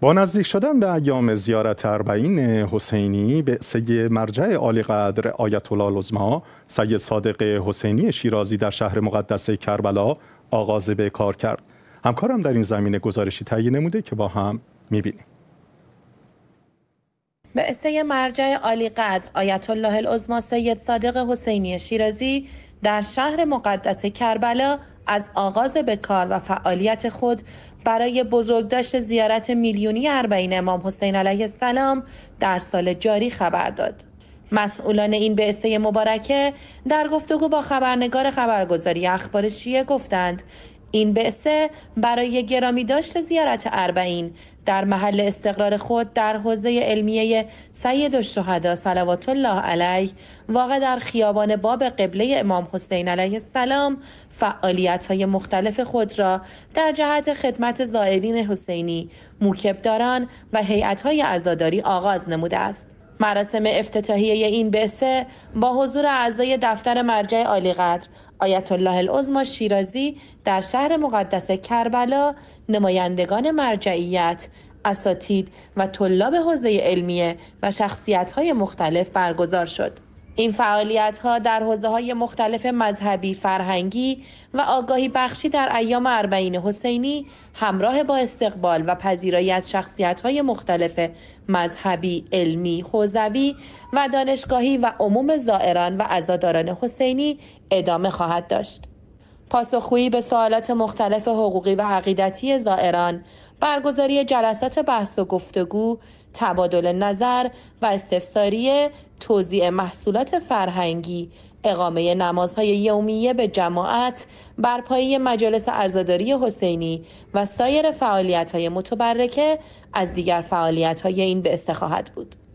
با نزدیک شدن به ایام زیارت اربعین حسینی به مرجع عالی قدر آیت الله العظما سید صادق حسینی شیرازی در شهر مقدس کربلا آغاز به کار کرد همکارم در این زمینه گزارشی تهیه نموده که با هم میبینیم به اسه مرجع عالی قدر آیت الله العظما سید صادق حسینی شیرازی در شهر مقدس کربلا از آغاز به کار و فعالیت خود برای بزرگداشت زیارت میلیونی اربعین امام حسین علیه السلام در سال جاری خبر داد. مسئولان این بعثه مبارکه در گفتگو با خبرنگار خبرگزاری اخبار شیعه گفتند این بعثه برای گرامی داشت زیارت اربعین در محل استقرار خود در حوزه علمیه سید الشهدا صلوات الله علیه واقع در خیابان باب قبله امام حسین علیه السلام فعالیت های مختلف خود را در جهت خدمت زائرین حسینی داران و هیئت های عزاداری آغاز نموده است مراسم افتتاحیه این بسه با حضور اعضای دفتر مرجع عالیقدر آیت الله العظما شیرازی در شهر مقدس کربلا نمایندگان مرجعیت، اساتید و طلاب حوزه علمیه و شخصیت‌های مختلف برگزار شد. این فعالیت ها در حوزه های مختلف مذهبی، فرهنگی و آگاهی بخشی در ایام اربعین حسینی همراه با استقبال و پذیرایی از شخصیت های مختلف مذهبی، علمی، حوزوی و دانشگاهی و عموم زائران و عزاداران حسینی ادامه خواهد داشت. پاسخگویی به سوالات مختلف حقوقی و عقیدتی زائران برگزاری جلسات بحث و گفتگو تبادل نظر و استفساری توزیع محصولات فرهنگی اقامه نمازهای یومیه به جماعت برپایی مجالس ازاداری حسینی و سایر فعالیت‌های متبرکه از دیگر فعالیت‌های این به استخواهد بود